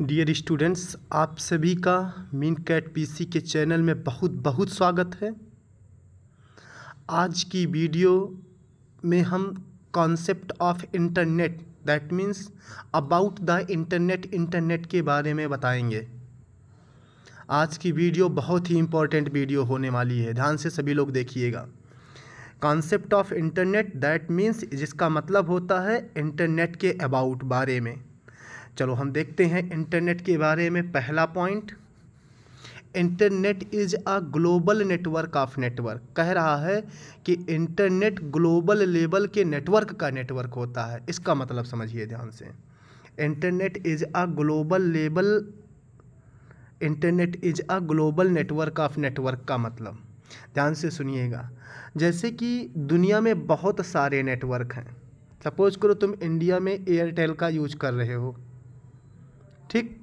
dear students आप सभी का मीन कैट पी के चैनल में बहुत बहुत स्वागत है आज की वीडियो में हम concept of internet that means about the internet internet के बारे में बताएंगे आज की वीडियो बहुत ही इम्पोर्टेंट वीडियो होने वाली है ध्यान से सभी लोग देखिएगा concept of internet that means जिसका मतलब होता है इंटरनेट के अबाउट बारे में चलो हम देखते हैं इंटरनेट के बारे में पहला point internet is a global network of network कह रहा है कि इंटरनेट ग्लोबल लेवल के नेटवर्क का नेटवर्क होता है इसका मतलब समझिए ध्यान से internet is a global level internet is a global network of network का मतलब ध्यान से सुनिएगा जैसे कि दुनिया में बहुत सारे नेटवर्क हैं सपोज करो तुम इंडिया में एयरटेल का यूज कर रहे हो ठीक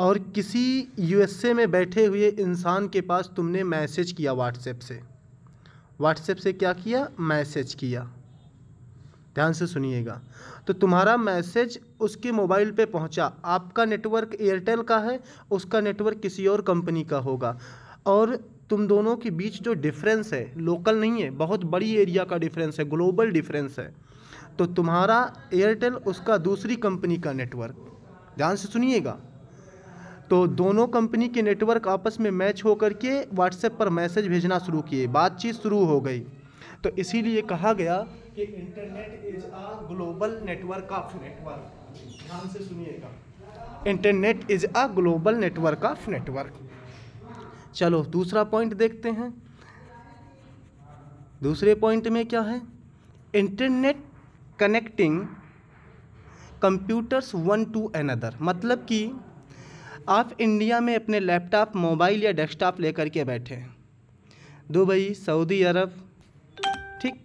और किसी यूएसए में बैठे हुए इंसान के पास तुमने मैसेज किया व्हाट्सएप से व्हाट्सएप से क्या किया मैसेज किया ध्यान से सुनिएगा तो तुम्हारा मैसेज उसके मोबाइल पे पहुंचा आपका नेटवर्क एयरटेल का है उसका नेटवर्क किसी और कंपनी का होगा और तुम दोनों के बीच जो डिफरेंस है लोकल नहीं है बहुत बड़ी एरिया का डिफरेंस है ग्लोबल डिफरेंस है तो तुम्हारा एयरटेल उसका दूसरी कंपनी का नेटवर्क ध्यान से सुनिएगा तो दोनों कंपनी के नेटवर्क आपस में मैच होकर के व्हाट्सएप पर मैसेज भेजना शुरू किए बातचीत शुरू हो गई तो इसीलिए कहा गया कि internet is a global network of network ध्यान से सुनिएगा internet is a global network of network चलो दूसरा पॉइंट देखते हैं दूसरे पॉइंट में क्या है internet connecting computers one to another मतलब कि आप इंडिया में अपने लैपटॉप मोबाइल या डेस्कटॉप लेकर के बैठे हैं दुबई सऊदी अरब ठीक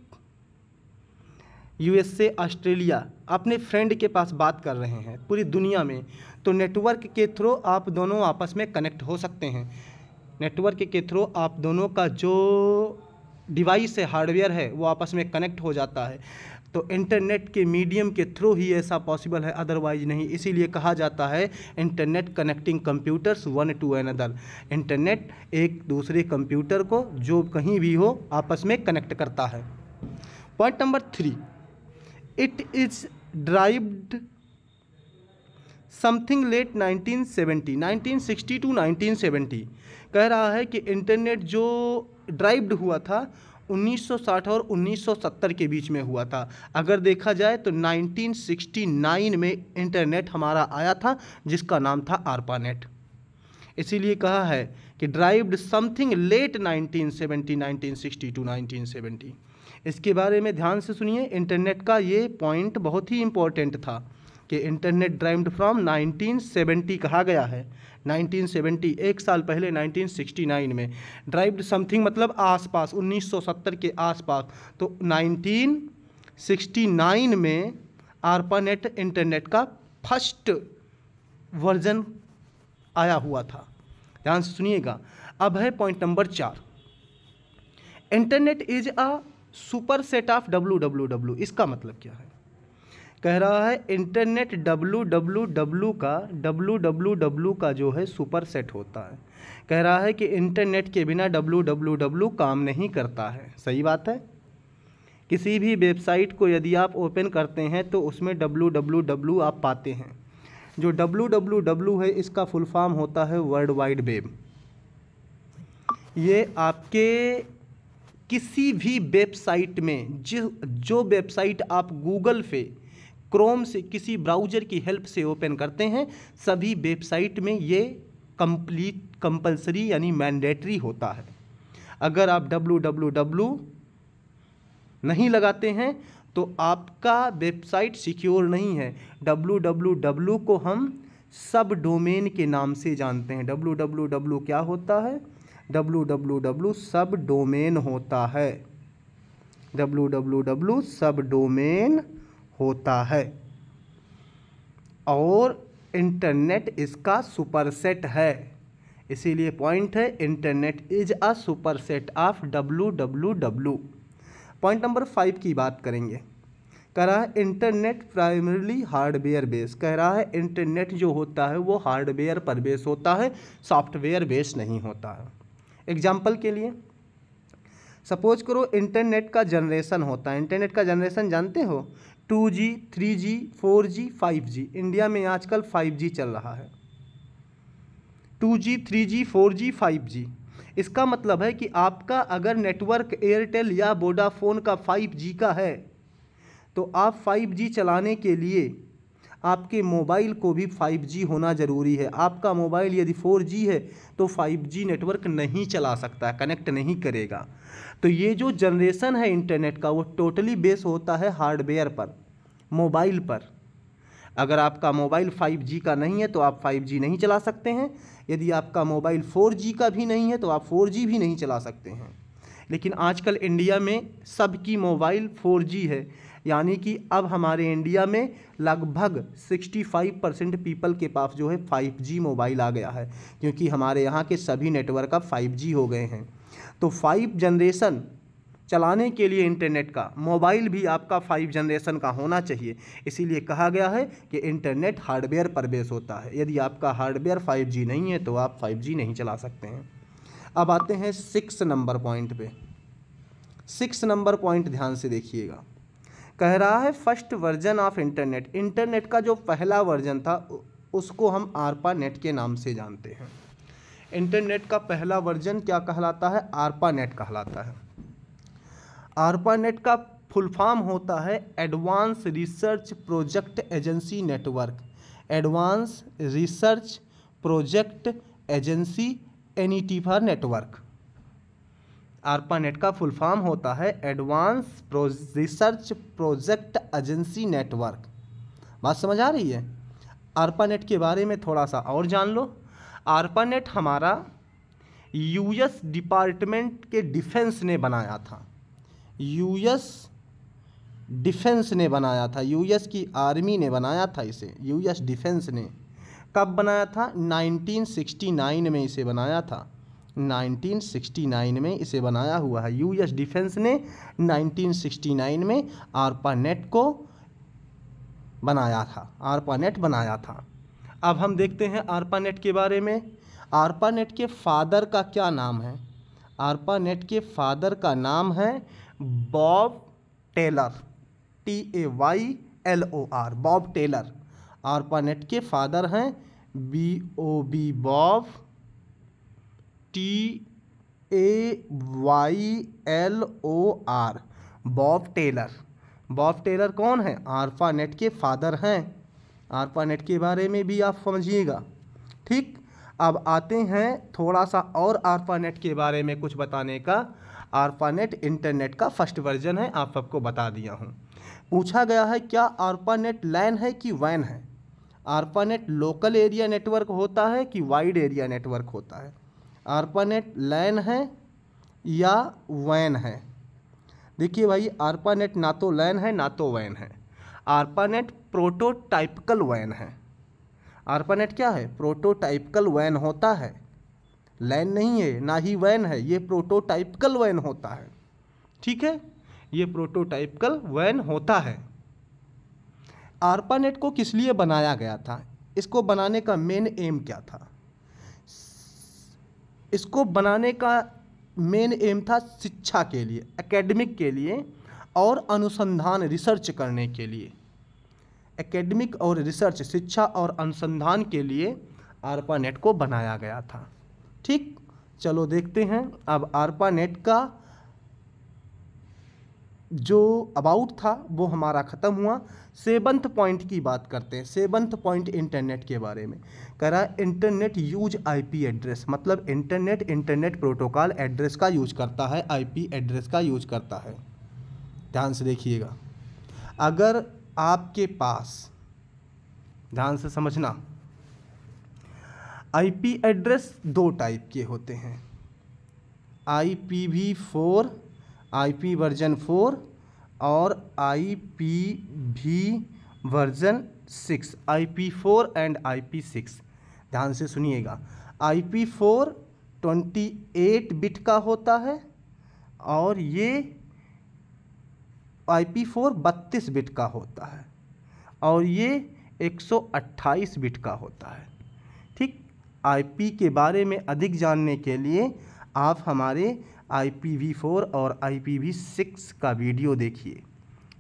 यूएसए ऑस्ट्रेलिया अपने फ्रेंड के पास बात कर रहे हैं पूरी दुनिया में तो नेटवर्क के थ्रू आप दोनों आपस में कनेक्ट हो सकते हैं नेटवर्क के थ्रू आप दोनों का जो डिवाइस है हार्डवेयर है वो आपस में कनेक्ट हो जाता है तो इंटरनेट के मीडियम के थ्रू ही ऐसा पॉसिबल है अदरवाइज नहीं इसीलिए कहा जाता है internet connecting computers one to another internet एक दूसरे कंप्यूटर को जो कहीं भी हो आपस में कनेक्ट करता है point number three it is derived something late 1970 1960 to 1970 कह रहा है कि इंटरनेट जो ड्राइव्ड हुआ था 1960 और 1970 के बीच में हुआ था अगर देखा जाए तो 1969 में इंटरनेट हमारा आया था जिसका नाम था आरपानेट इसीलिए कहा है कि ड्राइव्ड समथिंग लेट 1970 टू 1970 इसके बारे में ध्यान से सुनिए इंटरनेट का ये पॉइंट बहुत ही इम्पोर्टेंट था कि इंटरनेट ड्राइव्ड फ्रॉम 1970 कहा गया है 1970 एक साल पहले 1969 में ड्राइव्ड समथिंग मतलब आसपास 1970 के आसपास तो 1969 में आरपानेट इंटरनेट का फर्स्ट वर्जन आया हुआ था ध्यान से सुनिएगा अब है पॉइंट नंबर चार internet is a superset of W W W इसका मतलब क्या है कह रहा है इंटरनेट डब्लू डब्लू डब्लू का डब्लू डब्लू डब्लू का जो है सुपर सेट होता है कह रहा है कि इंटरनेट के बिना डब्लू डब्लू डब्लू काम नहीं करता है सही बात है किसी भी वेबसाइट को यदि आप ओपन करते हैं तो उसमें डब्लू डब्लू डब्लू आप पाते हैं जो डब्लू डब्लू डब्लू है इसका फुल फॉर्म होता है वर्ल्ड वाइड वेब ये आपके किसी भी वेबसाइट में जिस जो वेबसाइट आप गूगल पे क्रोम से किसी ब्राउज़र की हेल्प से ओपन करते हैं सभी वेबसाइट में ये कंप्लीट कंपलसरी यानी मैंडेटरी होता है अगर आप डब्लू डब्लू डब्लू नहीं लगाते हैं तो आपका वेबसाइट सिक्योर नहीं है डब्लू डब्लू को हम सब डोमेन के नाम से जानते हैं डब्लू डब्लू क्या होता है डब्लू डब्लू डब्लू सब डोमेन होता है डब्लू डब्लू डब्लू सब डोमेन होता है और इंटरनेट इसका सुपरसेट है इसीलिए पॉइंट है internet is a superset of W W W point number five की बात करेंगे कह रहा है इंटरनेट प्राइमरली हार्डवेयर बेस कह रहा है इंटरनेट जो होता है वो हार्डवेयर पर बेस होता है सॉफ्टवेयर बेस नहीं होता है एग्जाम्पल के लिए सपोज करो इंटरनेट का जनरेशन होता है इंटरनेट का जनरेशन जानते हो two G three G four G five G India में आजकल फाइव जी चल रहा है two G three G four G five G इसका मतलब है कि आपका अगर नेटवर्क एयरटेल या वोडाफोन का फाइव जी का है तो आप फाइव जी चलाने के लिए आपके मोबाइल को भी 5G होना ज़रूरी है आपका मोबाइल यदि 4G है तो 5G नेटवर्क नहीं चला सकता कनेक्ट नहीं करेगा तो ये जो जनरेशन है इंटरनेट का वो टोटली बेस होता है हार्डवेयर पर मोबाइल पर अगर आपका मोबाइल 5G का नहीं है तो आप 5G नहीं चला सकते हैं यदि आपका मोबाइल 4G का भी नहीं है तो आप 4G भी नहीं चला सकते हैं लेकिन आजकल इंडिया में सबकी मोबाइल 4G है यानी कि अब हमारे इंडिया में लगभग 65 परसेंट पीपल के पास जो है 5G मोबाइल आ गया है क्योंकि हमारे यहाँ के सभी नेटवर्क अब 5G हो गए हैं तो फाइव जनरेशन चलाने के लिए इंटरनेट का मोबाइल भी आपका फाइव जनरेशन का होना चाहिए इसीलिए कहा गया है कि इंटरनेट हार्डवेयर पर बेस होता है यदि आपका हार्डवेयर फाइव जी नहीं है तो आप फ़ाइव जी नहीं चला सकते हैं अब आते हैं सिक्स नंबर पॉइंट पे सिक्स नंबर पॉइंट ध्यान से देखिएगा कह रहा है first version of internet internet का जो पहला वर्जन था उसको हम आरपा नेट के नाम से जानते हैं इंटरनेट का पहला वर्जन क्या कहलाता है आरपा नेट कहलाता है आरपा नेट का फुल फॉर्म होता है advance research project agency network advance research project agency N E T for network ARPANET का फुल फॉर्म होता है advance research project agency network बात समझ आ रही है आरपानेट के बारे में थोड़ा सा और जान लो आरपानेट हमारा यूएस डिपार्टमेंट के डिफेंस ने बनाया था यूएस डिफेंस ने बनाया था यूएस की आर्मी ने बनाया था इसे यूएस डिफेंस ने कब बनाया था 1969 में इसे बनाया था 1969 में इसे बनाया हुआ है यूएस डिफेंस ने 1969 में आरपानेट को बनाया था आरपानेट बनाया था अब हम देखते हैं आरपानेट के बारे में आरपानेट के फादर का क्या नाम है आरपानेट के फादर का नाम है Bob Taylor T A Y L O R Bob Taylor ARPANET के फादर हैं B O B Bob T A Y L O R Bob Taylor Bob Taylor कौन है आरफा नेट के फादर हैं आरफा नेट के बारे में भी आप समझिएगा ठीक अब आते हैं थोड़ा सा और आरफा नेट के बारे में कुछ बताने का आरफा नेट इंटरनेट का फर्स्ट वर्जन है आप सबको बता दिया हूँ पूछा गया है क्या आरपा नेट लैन है कि वैन है आर्पानेट लोकल एरिया नेटवर्क होता है कि वाइड एरिया नेटवर्क होता है आरपानेट लैन है या वैन है देखिए भाई आर्पानेट ना तो लैन है ना तो वैन है आर्पानेट प्रोटोटाइपिकल वैन है आर्पानेट क्या है प्रोटोटाइपिकल वैन होता है लैन नहीं है ना ही वैन है ये प्रोटोटाइपिकल वैन होता है ठीक है ये प्रोटोटाइपिकल वैन होता है आरपानेट को किस लिए बनाया गया था इसको बनाने का मेन एम क्या था इसको बनाने का मेन एम था शिक्षा के लिए एकेडमिक के लिए और अनुसंधान रिसर्च करने के लिए एकेडमिक और रिसर्च शिक्षा और अनुसंधान के लिए आरपा नेट को बनाया गया था ठीक चलो देखते हैं अब आरपा नेट का जो अबाउट था वो हमारा ख़त्म हुआ सेवंथ पॉइंट की बात करते हैं सेवंथ पॉइंट इंटरनेट के बारे में करा इंटरनेट यूज आईपी एड्रेस मतलब इंटरनेट इंटरनेट प्रोटोकॉल एड्रेस का यूज करता है आईपी एड्रेस का यूज करता है ध्यान से देखिएगा अगर आपके पास ध्यान से समझना आईपी एड्रेस दो टाइप के होते हैं I P V four I P version four और I P version six I P four and I P six ध्यान से सुनिएगा I P four twenty eight bit का होता है और ये आई पी फोर बत्तीस बिट का होता है और ये एक सौ अट्ठाईस बिट का होता है ठीक आई पी के बारे में अधिक जानने के लिए आप हमारे आई और आई का वीडियो देखिए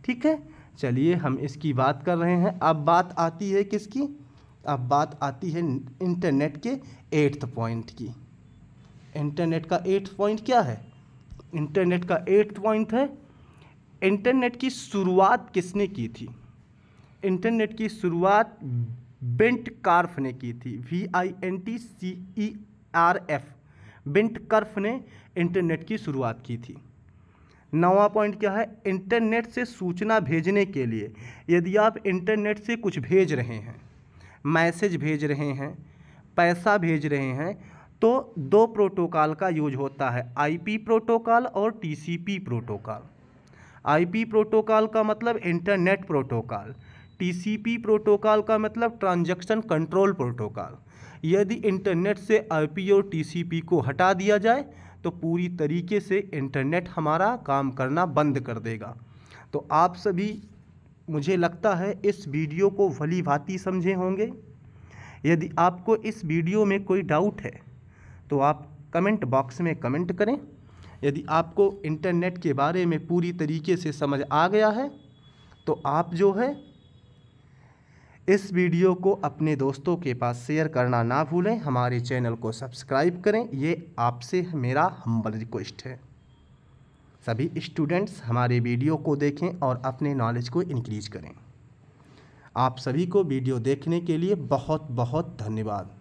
ठीक है चलिए हम इसकी बात कर रहे हैं अब बात आती है किसकी अब बात आती है इंटरनेट के एट्थ पॉइंट की इंटरनेट का एट्थ पॉइंट क्या है इंटरनेट का एट्थ पॉइंट है इंटरनेट की शुरुआत किसने की थी इंटरनेट की शुरुआत बेंट कार्फ ने की थी V I N T C E R F Vint Cerf ने इंटरनेट की शुरुआत की थी नवा पॉइंट क्या है इंटरनेट से सूचना भेजने के लिए यदि आप इंटरनेट से कुछ भेज रहे हैं मैसेज भेज रहे हैं पैसा भेज रहे हैं तो दो प्रोटोकॉल का यूज होता है आईपी प्रोटोकॉल और टीसीपी प्रोटोकॉल आईपी प्रोटोकॉल का मतलब इंटरनेट प्रोटोकॉल टीसीपी प्रोटोकॉल का मतलब ट्रांजैक्शन कंट्रोल प्रोटोकॉल यदि इंटरनेट से आईपी और टीसीपी को हटा दिया जाए तो पूरी तरीके से इंटरनेट हमारा काम करना बंद कर देगा तो आप सभी मुझे लगता है इस वीडियो को भली भांति समझे होंगे यदि आपको इस वीडियो में कोई डाउट है तो आप कमेंट बॉक्स में कमेंट करें यदि आपको इंटरनेट के बारे में पूरी तरीके से समझ आ गया है तो आप जो है इस वीडियो को अपने दोस्तों के पास शेयर करना ना भूलें हमारे चैनल को सब्सक्राइब करें ये आपसे मेरा हम्बल रिक्वेस्ट है सभी स्टूडेंट्स हमारे वीडियो को देखें और अपने नॉलेज को इनक्रीज करें आप सभी को वीडियो देखने के लिए बहुत बहुत धन्यवाद